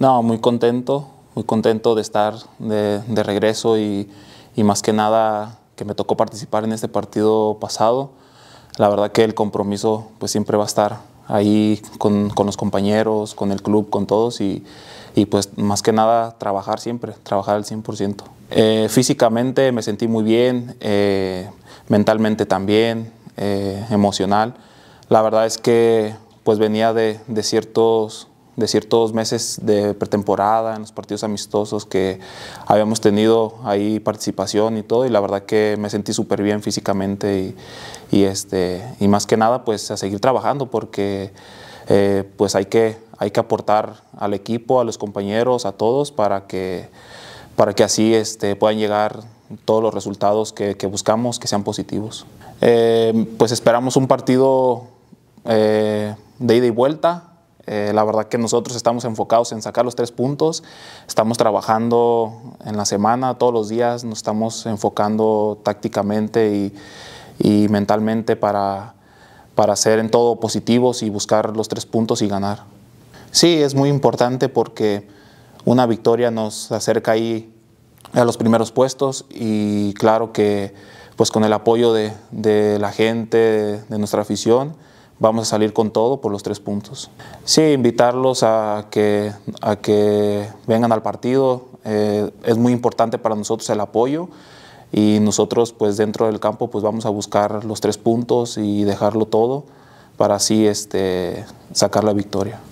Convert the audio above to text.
No, muy contento, muy contento de estar de, regreso y, más que nada que me tocó participar en este partido pasado. La verdad que el compromiso pues siempre va a estar ahí con, los compañeros, con el club, con todos y, pues más que nada trabajar siempre, trabajar al 100%. Eh, físicamente me sentí muy bien, eh, mentalmente también, eh, emocional. La verdad es que pues venía de ciertos de ciertos meses de pretemporada, en los partidos amistosos que habíamos tenido ahí participación y todo, y la verdad que me sentí súper bien físicamente y, este, y más que nada pues a seguir trabajando porque eh, pues hay que, hay que aportar al equipo, a los compañeros, a todos para que, para que así este, puedan llegar todos los resultados que, buscamos que sean positivos. Eh, pues esperamos un partido eh, de ida y vuelta, eh, la verdad que nosotros estamos enfocados en sacar los tres puntos, estamos trabajando en la semana, todos los días, nos estamos enfocando tácticamente y, mentalmente para, para ser en todo positivos y buscar los tres puntos y ganar. Sí, es muy importante porque una victoria nos acerca ahí a los primeros puestos y claro que pues con el apoyo de, la gente, de nuestra afición, vamos a salir con todo por los tres puntos. Sí, invitarlos a que, a que vengan al partido. Eh, es muy importante para nosotros el apoyo y nosotros pues dentro del campo pues vamos a buscar los tres puntos y dejarlo todo para así este, sacar la victoria.